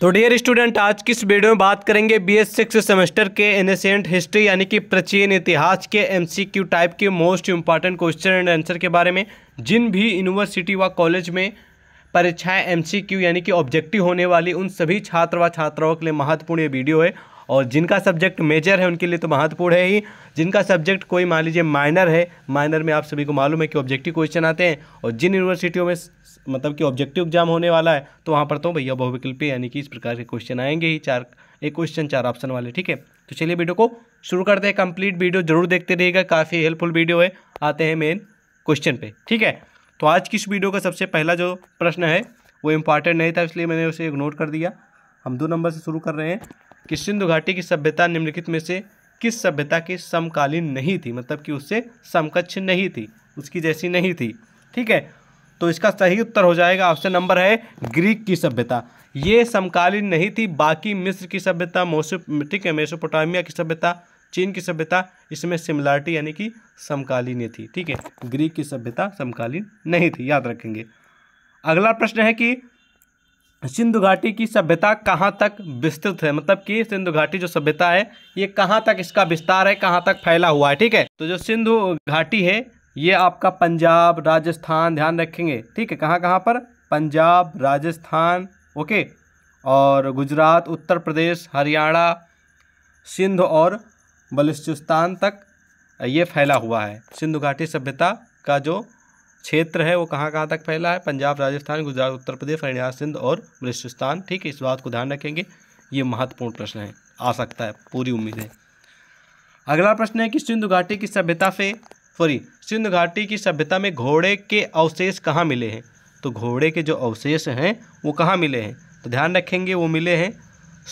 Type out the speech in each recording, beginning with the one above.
तो dear student आज की इस वीडियो में बात करेंगे बी एस सिक्स सेमेस्टर के एनसेंट हिस्ट्री यानी कि प्राचीन इतिहास के एमसीक्यू टाइप के most important question and answer के बारे में जिन भी यूनिवर्सिटी व कॉलेज में परीक्षाएं एमसीक्यू यानी कि ऑब्जेक्टिव होने वाली उन सभी छात्र व छात्राओं के लिए महत्वपूर्ण ये वीडियो है और जिनका सब्जेक्ट मेजर है उनके लिए तो महत्वपूर्ण है ही जिनका सब्जेक्ट कोई मान लीजिए माइनर है माइनर में आप सभी को मालूम है कि ऑब्जेक्टिव क्वेश्चन आते हैं और जिन यूनिवर्सिटियों में मतलब कि ऑब्जेक्टिव एग्जाम होने वाला है तो वहाँ पर तो भैया बहुविकल्पी यानी कि इस प्रकार के क्वेश्चन आएंगे ही चार एक क्वेश्चन चार ऑप्शन वाले ठीक है तो चलिए वीडियो को शुरू करते हैं कंप्लीट वीडियो जरूर देखते रहिएगा काफ़ी हेल्पफुल वीडियो है आते हैं मेन क्वेश्चन पे ठीक है तो आज की इस वीडियो का सबसे पहला जो प्रश्न है वो इम्पॉर्टेंट नहीं था इसलिए मैंने उसे इग्नोर कर दिया हम दो नंबर से शुरू कर रहे हैं कि सिंधु घाटी की सभ्यता निम्नलिखित में से किस सभ्यता के समकालीन नहीं थी मतलब कि उससे समकक्ष नहीं थी उसकी जैसी नहीं थी ठीक है तो इसका सही उत्तर हो जाएगा ऑप्शन नंबर है ग्रीक की सभ्यता ये समकालीन नहीं थी बाकी मिस्र की सभ्यता मोसो ठीक है मेसोपोटामिया की सभ्यता चीन की सभ्यता इसमें सिमिलरिटी यानी कि समकालीन थी ठीक है ग्रीक की सभ्यता समकालीन नहीं थी याद रखेंगे अगला प्रश्न है कि सिंधु घाटी की सभ्यता कहाँ तक विस्तृत है मतलब कि सिंधु घाटी जो सभ्यता है ये कहाँ तक इसका विस्तार है कहाँ तक फैला हुआ है ठीक है तो जो सिंधु घाटी है ये आपका पंजाब राजस्थान ध्यान रखेंगे ठीक है कहाँ कहाँ पर पंजाब राजस्थान ओके और गुजरात उत्तर प्रदेश हरियाणा सिंध और बलूचिस्तान तक ये फैला हुआ है सिंधु घाटी सभ्यता का जो क्षेत्र है वो कहाँ कहाँ तक फैला है पंजाब राजस्थान गुजरात उत्तर प्रदेश हरियाणा सिंध और बलूचिस्तान ठीक है इस बात को ध्यान रखेंगे ये महत्वपूर्ण प्रश्न है आ सकता है पूरी उम्मीद है अगला प्रश्न है कि सिंधु घाटी की सभ्यता से सॉरी सिंधु घाटी की सभ्यता में घोड़े के अवशेष कहाँ मिले हैं तो घोड़े के जो अवशेष हैं वो कहाँ मिले हैं तो ध्यान रखेंगे वो मिले हैं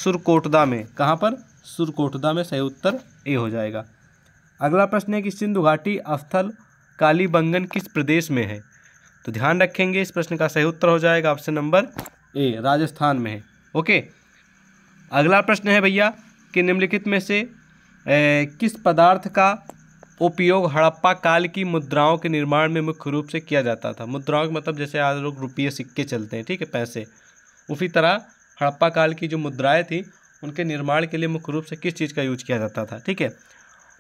सुरकोटदा में कहाँ पर सुरकोटदा में सही उत्तर ए हो जाएगा अगला प्रश्न है कि सिंधु घाटी स्थल कालीबंगन किस प्रदेश में है तो ध्यान रखेंगे इस प्रश्न का सही उत्तर हो जाएगा ऑप्शन नंबर ए राजस्थान में है ओके अगला प्रश्न है भैया कि निम्नलिखित में से ए, किस पदार्थ का उपयोग हड़प्पा काल की मुद्राओं के निर्माण में मुख्य रूप से किया जाता था मुद्राओं का मतलब जैसे आज लोग रुपये सिक्के चलते हैं ठीक है पैसे उसी तरह हड़प्पा काल की जो मुद्राएं थी उनके निर्माण के लिए मुख्य रूप से किस चीज़ का यूज किया जाता था ठीक है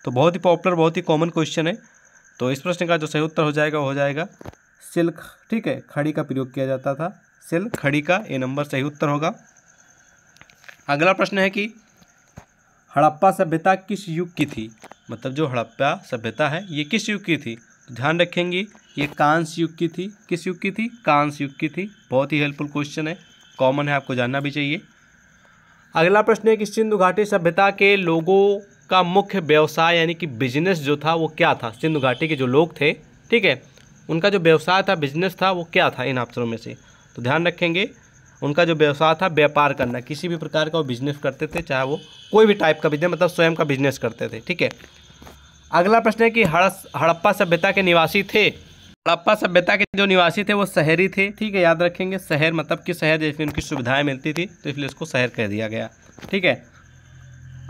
तो बहुत ही पॉपुलर बहुत ही कॉमन क्वेश्चन है तो इस प्रश्न का जो सही उत्तर हो जाएगा वो हो जाएगा सिल्क ठीक है खड़ी का प्रयोग किया जाता था सिल्क खड़ी का ये नंबर सही उत्तर होगा अगला प्रश्न है कि हड़प्पा सभ्यता किस युग की थी मतलब जो हड़प्पा सभ्यता है ये किस युग की थी तो ध्यान रखेंगे ये कांस युग की थी किस युग की थी कांस युग की थी बहुत ही हेल्पफुल क्वेश्चन है कॉमन है आपको जानना भी चाहिए अगला प्रश्न है कि सिंधु घाटी सभ्यता के लोगों का मुख्य व्यवसाय यानी कि बिजनेस जो था वो क्या था सिंधु घाटी के जो लोग थे ठीक है उनका जो व्यवसाय था बिजनेस था वो क्या था इन ऑप्शनों में से तो ध्यान रखेंगे उनका जो व्यवसाय था व्यापार करना किसी भी प्रकार का वो बिजनेस करते थे चाहे वो कोई भी टाइप का बिजनेस मतलब स्वयं का बिजनेस करते थे ठीक है अगला प्रश्न है कि हड़प्पा सभ्यता के निवासी थे हड़प्पा सभ्यता के जो निवासी थे वो शहरी थे ठीक है याद रखेंगे शहर मतलब कि शहर जैसे उनकी सुविधाएं मिलती थी तो इसलिए उसको शहर कह दिया गया ठीक है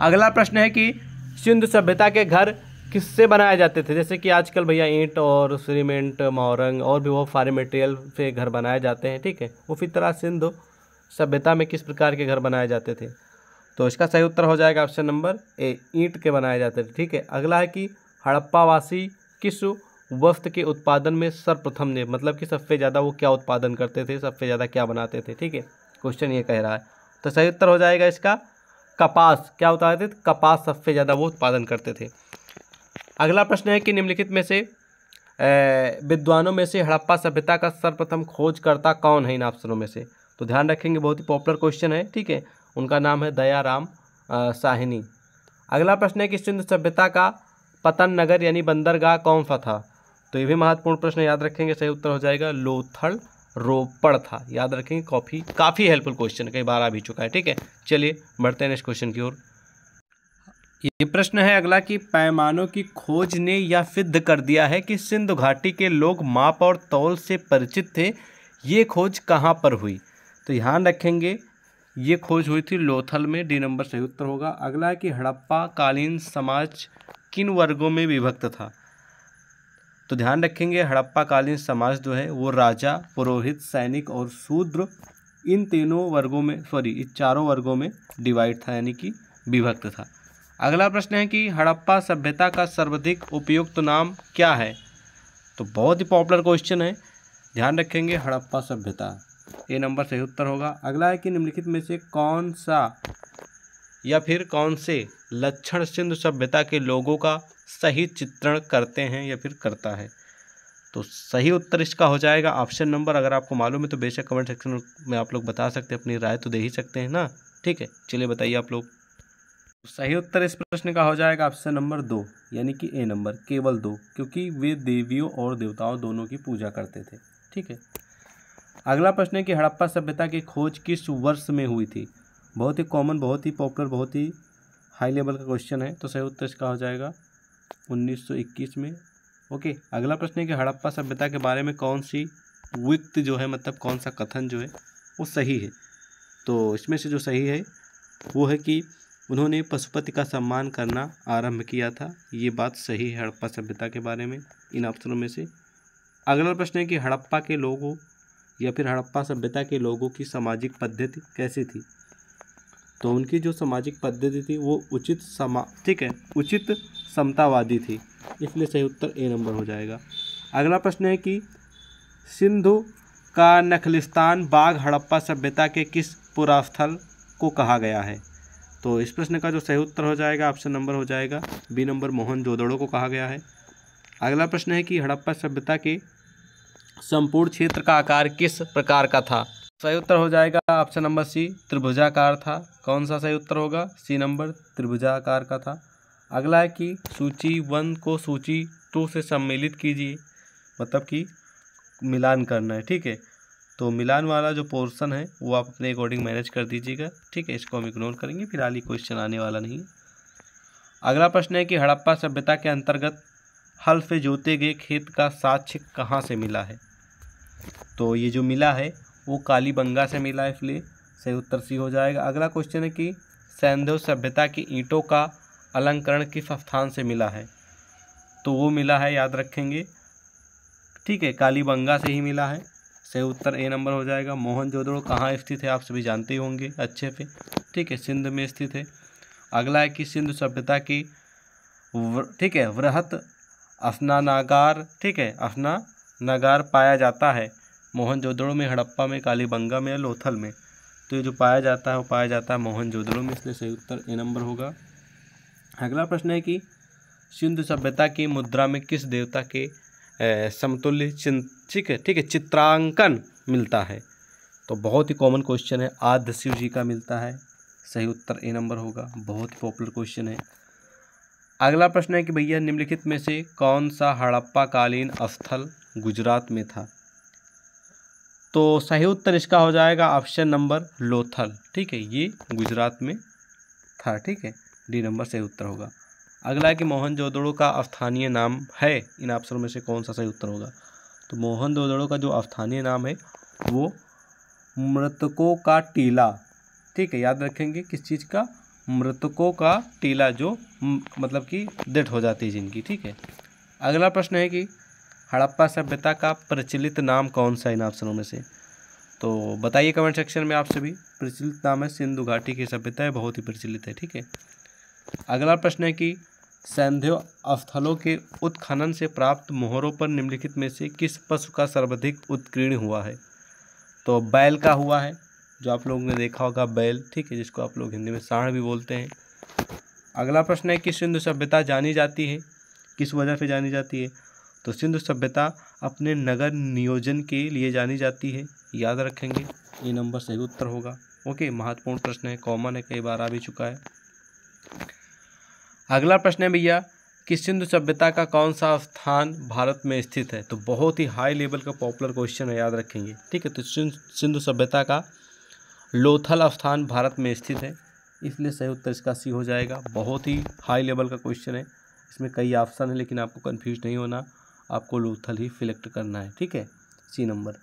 अगला प्रश्न है कि सिंधु सभ्यता के घर किससे बनाए जाते थे जैसे कि आजकल भैया ईंट और सीमेंट मोरंग और भी बहुत सारे मटेरियल से घर बनाए जाते हैं ठीक है फिर तरह सिंधु सभ्यता में किस प्रकार के घर बनाए जाते थे तो इसका सही उत्तर हो जाएगा ऑप्शन नंबर ए ईंट के बनाए जाते थे ठीक है अगला है कि हड़प्पावासी किस वस्त्र के उत्पादन में सर्वप्रथम ने मतलब कि सबसे ज़्यादा वो क्या उत्पादन करते थे सबसे ज़्यादा क्या बनाते थे ठीक है क्वेश्चन ये कह रहा है तो सही उत्तर हो जाएगा इसका कपास क्या होता थे कपास सबसे ज़्यादा वो उत्पादन करते थे अगला प्रश्न है कि निम्नलिखित में से विद्वानों में से हड़प्पा सभ्यता का सर्वप्रथम खोजकर्ता कौन है इन ऑप्शनों में से तो ध्यान रखेंगे बहुत ही पॉपुलर क्वेश्चन है ठीक है उनका नाम है दयाराम साहिनी अगला प्रश्न है कि सिंध सभ्यता का पतन नगर यानी बंदरगाह कौन सा था तो ये भी महत्वपूर्ण प्रश्न याद रखेंगे सही उत्तर हो जाएगा लोथल रोपड़ था याद रखेंगे कॉफी काफ़ी हेल्पफुल क्वेश्चन कई बार आ भी चुका है ठीक है चलिए बढ़ते हैं नेक्स्ट क्वेश्चन की ओर ये प्रश्न है अगला कि पैमानों की खोज ने यह सिद्ध कर दिया है कि सिंधु घाटी के लोग माप और तौल से परिचित थे ये खोज कहाँ पर हुई तो ध्यान रखेंगे ये खोज हुई थी लोथल में डी नंबर सही उत्तर होगा अगला है कि हड़प्पा कालीन समाज किन वर्गों में विभक्त था तो ध्यान रखेंगे हड़प्पा कालीन समाज जो है वो राजा पुरोहित सैनिक और शूद्र इन तीनों वर्गों में सॉरी इन चारों वर्गों में डिवाइड था यानी कि विभक्त था अगला प्रश्न है कि हड़प्पा सभ्यता का सर्वाधिक उपयुक्त तो नाम क्या है तो बहुत ही पॉपुलर क्वेश्चन है ध्यान रखेंगे हड़प्पा सभ्यता ये नंबर सही उत्तर होगा अगला है कि निम्नलिखित में से कौन सा या फिर कौन से लक्षण सिंधु सभ्यता के लोगों का सही चित्रण करते हैं या फिर करता है तो सही उत्तर इसका हो जाएगा ऑप्शन नंबर अगर आपको मालूम है तो बेशक कमेंट सेक्शन में आप लोग बता सकते हैं अपनी राय तो दे ही सकते हैं ना ठीक है चलिए बताइए आप लोग सही उत्तर इस प्रश्न का हो जाएगा ऑप्शन नंबर दो यानी कि ए नंबर केवल दो क्योंकि वे देवियों और देवताओं दोनों की पूजा करते थे ठीक है अगला प्रश्न है कि हड़प्पा सभ्यता की खोज किस वर्ष में हुई थी बहुत ही कॉमन बहुत ही पॉपुलर बहुत ही हाई लेवल का क्वेश्चन है तो सही उत्तर इसका हो जाएगा 1921 में ओके अगला प्रश्न है कि हड़प्पा सभ्यता के बारे में कौन सी वित्त जो है मतलब कौन सा कथन जो है वो सही है तो इसमें से जो सही है वो है कि उन्होंने पशुपति का सम्मान करना आरंभ किया था ये बात सही है हड़प्पा सभ्यता के बारे में इन अवसरों में से अगला प्रश्न है कि हड़प्पा के लोगों या फिर हड़प्पा सभ्यता के लोगों की सामाजिक पद्धति कैसी थी तो उनकी जो सामाजिक पद्धति थी वो उचित समा ठीक है उचित समतावादी थी इसलिए सही उत्तर ए नंबर हो जाएगा अगला प्रश्न है कि सिंधु का नखलिस्तान बाघ हड़प्पा सभ्यता के किस पुरास्थल को कहा गया है तो इस प्रश्न का जो सही उत्तर हो जाएगा ऑप्शन नंबर हो जाएगा बी नंबर मोहन जोदड़ो को कहा गया है अगला प्रश्न है कि हड़प्पा सभ्यता के संपूर्ण क्षेत्र का आकार किस प्रकार का था सही उत्तर हो जाएगा ऑप्शन नंबर सी त्रिभुजाकार था कौन सा सही उत्तर होगा सी नंबर त्रिभुजाकार का था अगला है कि सूची वन को सूची टू से सम्मिलित कीजिए मतलब कि मिलान करना है ठीक है तो मिलान वाला जो पोर्सन है वो आप अपने अकॉर्डिंग मैनेज कर दीजिएगा ठीक है इसको हम इग्नोर करेंगे फिलहाल ये क्वेश्चन आने वाला नहीं अगला प्रश्न है कि हड़प्पा सभ्यता के अंतर्गत हल से जोते गए खेत का साक्ष्य कहाँ से मिला है तो ये जो मिला है वो काली बंगा से मिला है इसलिए सही उत्तर सी हो जाएगा अगला क्वेश्चन है कि सैंधव सभ्यता की ईंटों का अलंकरण किस स्थान से मिला है तो वो मिला है याद रखेंगे ठीक है काली बंगा से ही मिला है सही उत्तर ए नंबर हो जाएगा मोहनजोदड़ो कहाँ स्थित है आप सभी जानते ही होंगे अच्छे पे ठीक है सिंध में स्थित है अगला है कि सिंधु सभ्यता की ठीक है वृहत अफनानागार ठीक है अफना नागार पाया जाता है जोदड़ो में हड़प्पा में कालीबंगा में लोथल में तो ये जो पाया जाता है वो पाया जाता है जोदड़ो में इसलिए सही उत्तर ए नंबर होगा अगला प्रश्न है कि सिंधु सभ्यता की मुद्रा में किस देवता के समतुल्य चिन्ह ठीक है ठीक है चित्रांकन मिलता है तो बहुत ही कॉमन क्वेश्चन है आद्य शिव जी का मिलता है सही उत्तर ए नंबर होगा बहुत ही पॉपुलर क्वेश्चन है अगला प्रश्न है कि भैया निम्नलिखित में से कौन सा हड़प्पा कालीन स्थल गुजरात में था तो सही उत्तर इसका हो जाएगा ऑप्शन नंबर लोथल ठीक है ये गुजरात में था ठीक है डी नंबर सही उत्तर होगा अगला है कि जोदड़ो का स्थानीय नाम है इन ऑप्शनों में से कौन सा सही उत्तर होगा तो मोहन जोदड़ो का जो स्थानीय नाम है वो मृतकों का टीला ठीक है याद रखेंगे किस चीज़ का मृतकों का टीला जो मतलब कि डेट हो जाती है जिनकी ठीक है अगला प्रश्न है कि हड़प्पा सभ्यता का प्रचलित नाम कौन सा इन ऑप्शनों में से तो बताइए कमेंट सेक्शन में आप सभी प्रचलित नाम है सिंधु घाटी की सभ्यता है बहुत ही प्रचलित है ठीक है अगला प्रश्न है कि सैंध्य स्थलों के उत्खनन से प्राप्त मोहरों पर निम्नलिखित में से किस पशु का सर्वाधिक उत्कीर्ण हुआ है तो बैल का हुआ है जो आप लोगों ने देखा होगा बैल ठीक है जिसको आप लोग हिंदी में साढ़ भी बोलते हैं अगला प्रश्न है कि सिंधु सभ्यता जानी जाती है किस वजह से जानी जाती है तो सिंधु सभ्यता अपने नगर नियोजन के लिए जानी जाती है याद रखेंगे ये नंबर सही उत्तर होगा ओके महत्वपूर्ण प्रश्न है कॉमन है कई बार आ भी चुका है अगला प्रश्न है भैया कि सिंधु सभ्यता का कौन सा स्थान भारत में स्थित है तो बहुत ही हाई लेवल का पॉपुलर क्वेश्चन है याद रखेंगे ठीक है तो सिंधु सभ्यता का लोथल स्थान भारत में स्थित है इसलिए सही उत्तर इसका सी हो जाएगा बहुत ही हाई लेवल का क्वेश्चन है इसमें कई ऑप्शन है लेकिन आपको कन्फ्यूज नहीं होना आपको लोथल ही सिलेक्ट करना है ठीक है सी नंबर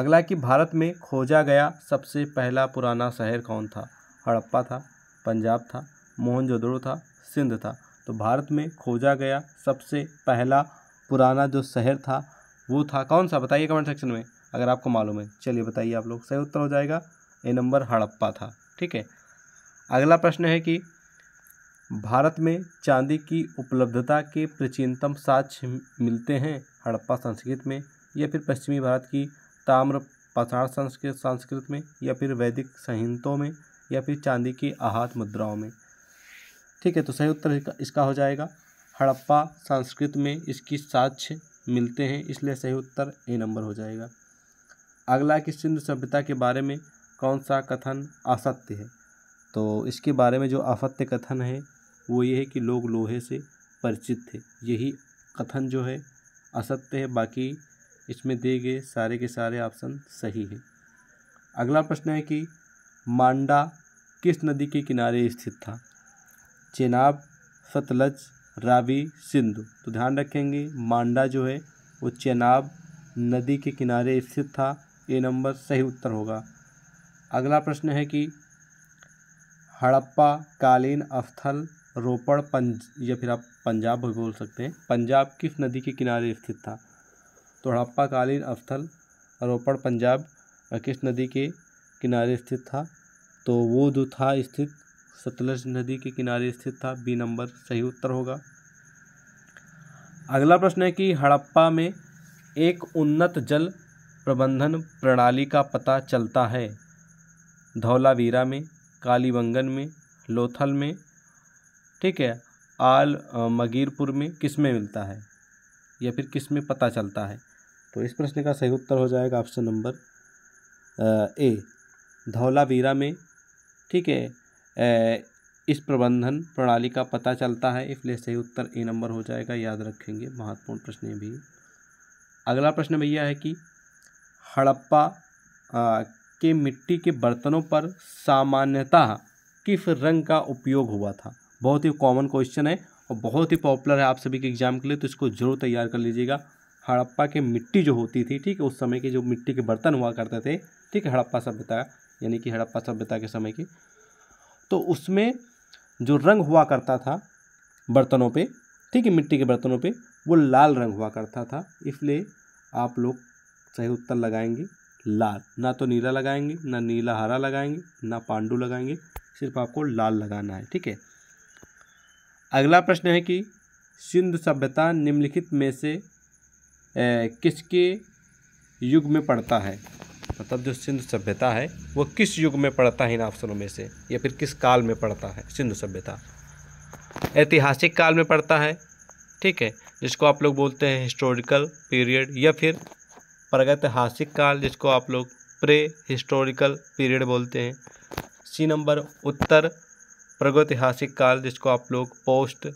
अगला कि भारत में खोजा गया सबसे पहला पुराना शहर कौन था हड़प्पा था पंजाब था मोहनजोदड़ो था सिंध था तो भारत में खोजा गया सबसे पहला पुराना जो शहर था वो था कौन सा बताइए कमेंट सेक्शन में अगर आपको मालूम है चलिए बताइए आप लोग सही उत्तर हो जाएगा ए नंबर हड़प्पा था ठीक है अगला प्रश्न है कि भारत में चांदी की उपलब्धता के प्राचीनतम साक्ष्य मिलते हैं हड़प्पा संस्कृत में या फिर पश्चिमी भारत की ताम्र पाषाण संस्कृत संस्कृत में या फिर वैदिक संहितों में या फिर चांदी के आहत मुद्राओं में ठीक है तो सही उत्तर इसका हो जाएगा हड़प्पा संस्कृत में इसकी साक्ष्य मिलते हैं इसलिए सही उत्तर ए नंबर हो जाएगा अगला कि सिंधु सभ्यता के बारे में कौन सा कथन असत्य है तो इसके बारे में जो असत्य कथन है वो ये है कि लोग लोहे से परिचित थे यही कथन जो है असत्य है बाकी इसमें दिए गए सारे के सारे ऑप्शन सही हैं अगला प्रश्न है कि मांडा किस नदी के किनारे स्थित था चेनाब सतलज रावी सिंधु तो ध्यान रखेंगे मांडा जो है वो चेनाब नदी के किनारे स्थित था ये नंबर सही उत्तर होगा अगला प्रश्न है कि हड़प्पा कालीन स्थल रोपड़ पंज या फिर आप पंजाब भी बोल सकते हैं पंजाब किस नदी के किनारे स्थित था तो हड़प्पा कालीन स्थल रोपड़ पंजाब किस नदी के किनारे स्थित था तो वो जो था स्थित सतलज नदी के किनारे स्थित था बी नंबर सही उत्तर होगा अगला प्रश्न है कि हड़प्पा में एक उन्नत जल प्रबंधन प्रणाली का पता चलता है धौलावीरा में कालीबंगन में लोथल में ठीक है आल मगीरपुर में किस में मिलता है या फिर किस में पता चलता है तो इस प्रश्न का सही उत्तर हो जाएगा ऑप्शन नंबर ए धौलावीरा में ठीक है इस प्रबंधन प्रणाली का पता चलता है इसलिए सही उत्तर ए नंबर हो जाएगा याद रखेंगे महत्वपूर्ण प्रश्न भी अगला प्रश्न भैया है कि हड़प्पा के मिट्टी के बर्तनों पर सामान्यतः किस रंग का उपयोग हुआ था बहुत ही कॉमन क्वेश्चन है और बहुत ही पॉपुलर है आप सभी के एग्जाम के लिए तो इसको जरूर तैयार कर लीजिएगा हड़प्पा के मिट्टी जो होती थी ठीक है उस समय के जो मिट्टी के बर्तन हुआ करते थे ठीक है हड़प्पा सभ्यता यानी कि हड़प्पा सभ्यता के समय की तो उसमें जो रंग हुआ करता था बर्तनों पे ठीक है मिट्टी के बर्तनों पे वो लाल रंग हुआ करता था इसलिए आप लोग सही उत्तर लगाएंगे लाल ना तो नीला लगाएंगे ना नीला हरा लगाएंगे ना पांडू लगाएंगे सिर्फ आपको लाल लगाना है ठीक है अगला प्रश्न है कि सिंधु सभ्यता निम्नलिखित में से किसके युग में पड़ता है मतलब जो सिंधु सभ्यता है वो किस युग में पड़ता है इन ऑप्शनों में से या फिर किस काल में पड़ता है सिंधु सभ्यता ऐतिहासिक काल में पड़ता है ठीक है जिसको आप लोग बोलते हैं हिस्टोरिकल पीरियड या फिर प्रागैतिहासिक काल जिसको आप लोग प्रे हिस्टोरिकल पीरियड बोलते हैं सी नंबर उत्तर प्रगतिहासिक काल जिसको आप लोग पोस्ट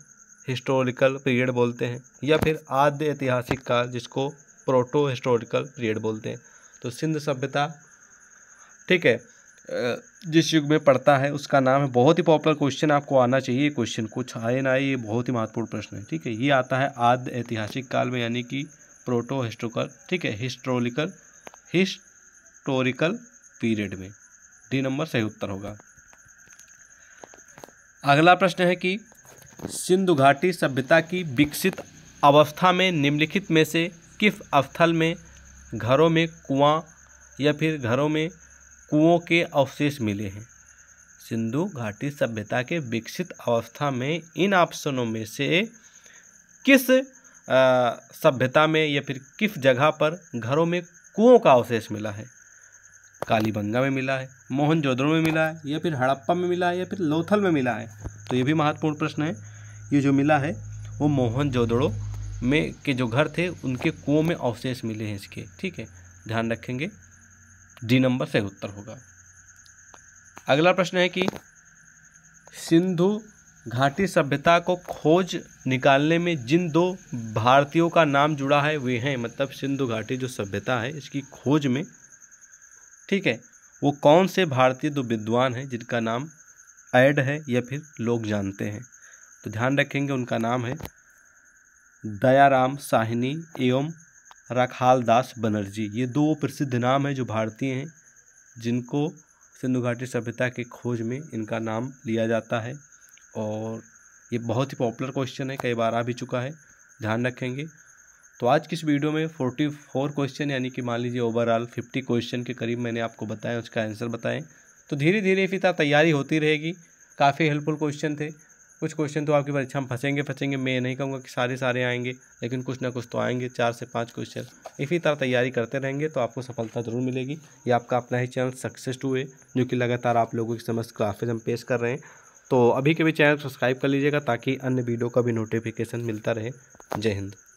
हिस्टोरिकल पीरियड बोलते हैं या फिर आद्य ऐतिहासिक काल जिसको प्रोटो हिस्टोरिकल पीरियड बोलते हैं तो सिंध सभ्यता ठीक है जिस युग में पड़ता है उसका नाम है बहुत ही पॉपुलर क्वेश्चन आपको आना चाहिए ये क्वेश्चन कुछ आए ना आए ये बहुत ही महत्वपूर्ण प्रश्न है ठीक है ये आता है आद्य ऐतिहासिक काल में यानी कि प्रोटो हिस्टोकल ठीक है हिस्टोरिकल हिस्टोरिकल पीरियड में डी नंबर सही उत्तर होगा अगला प्रश्न है कि सिंधु घाटी सभ्यता की विकसित अवस्था में निम्नलिखित में से किस स्थल में घरों में कुआं या फिर घरों में कुओं के अवशेष मिले हैं सिंधु घाटी सभ्यता के विकसित अवस्था में इन ऑप्शनों में से किस सभ्यता में या फिर किस जगह पर घरों में कुओं का अवशेष मिला है कालीबंगा में मिला है मोहनजोदड़ो में मिला है या फिर हड़प्पा में मिला है या फिर लोथल में मिला है तो ये भी महत्वपूर्ण प्रश्न है ये जो मिला है वो मोहनजोदड़ो में के जो घर थे उनके कुओं में अवशेष मिले हैं इसके ठीक है ध्यान रखेंगे डी नंबर सही उत्तर होगा अगला प्रश्न है कि सिंधु घाटी सभ्यता को खोज निकालने में जिन दो भारतीयों का नाम जुड़ा है वे हैं मतलब सिंधु घाटी जो सभ्यता है इसकी खोज में ठीक है वो कौन से भारतीय दो विद्वान हैं जिनका नाम ऐड है या फिर लोग जानते हैं तो ध्यान रखेंगे उनका नाम है दयाराम साहिनी एवं राखाल दास बनर्जी ये दो प्रसिद्ध नाम हैं जो भारतीय हैं जिनको सिंधु घाटी सभ्यता के खोज में इनका नाम लिया जाता है और ये बहुत ही पॉपुलर क्वेश्चन है कई बार आ भी चुका है ध्यान रखेंगे तो आज की इस वीडियो में फोर्टी फोर क्वेश्चन यानी कि मान लीजिए ओवरऑल फिफ्टी क्वेश्चन के करीब मैंने आपको बताया उसका आंसर बताएं तो धीरे धीरे फिर तैयारी होती रहेगी काफ़ी हेल्पफुल क्वेश्चन थे कुछ क्वेश्चन तो आपकी परीक्षा में फंसेंगे फंसेंगे मैं नहीं कहूँगा कि सारे सारे आएंगे लेकिन कुछ ना कुछ तो आएंगे चार से पाँच क्वेश्चन इसी तरह तैयारी करते रहेंगे तो आपको सफलता ज़रूर मिलेगी ये आपका अपना ही चैनल सक्सेस टू है जो कि लगातार आप लोगों की समझ क्लासेज हम पेश कर रहे हैं तो अभी के भी चैनल सब्सक्राइब कर लीजिएगा ताकि अन्य वीडियो का भी नोटिफिकेशन मिलता रहे जय हिंद